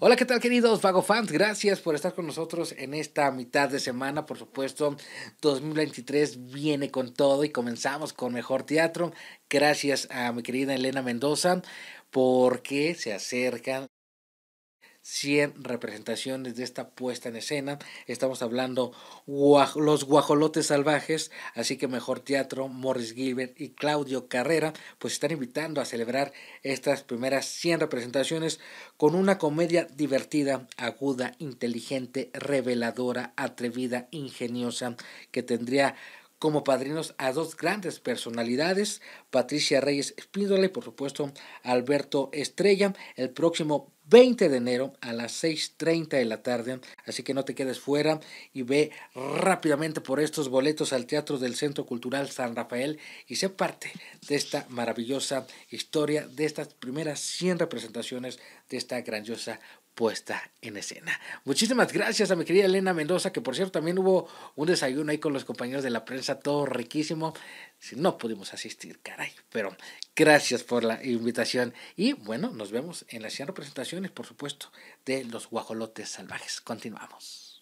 Hola, ¿qué tal queridos Vagofans? Gracias por estar con nosotros en esta mitad de semana. Por supuesto, 2023 viene con todo y comenzamos con Mejor Teatro. Gracias a mi querida Elena Mendoza porque se acercan 100 representaciones de esta puesta en escena. Estamos hablando Los Guajolotes Salvajes, así que Mejor Teatro, Morris Gilbert y Claudio Carrera, pues están invitando a celebrar estas primeras 100 representaciones con una comedia divertida, aguda, inteligente, reveladora, atrevida, ingeniosa, que tendría como padrinos a dos grandes personalidades, Patricia Reyes Espíndola y por supuesto Alberto Estrella. El próximo 20 de enero a las 6.30 de la tarde, así que no te quedes fuera y ve rápidamente por estos boletos al Teatro del Centro Cultural San Rafael y sé parte de esta maravillosa historia, de estas primeras 100 representaciones de esta grandiosa puesta en escena. Muchísimas gracias a mi querida Elena Mendoza, que por cierto también hubo un desayuno ahí con los compañeros de la prensa, todo riquísimo. si No pudimos asistir, caray, pero gracias por la invitación y bueno, nos vemos en la siguiente representación por supuesto, de los guajolotes salvajes. Continuamos.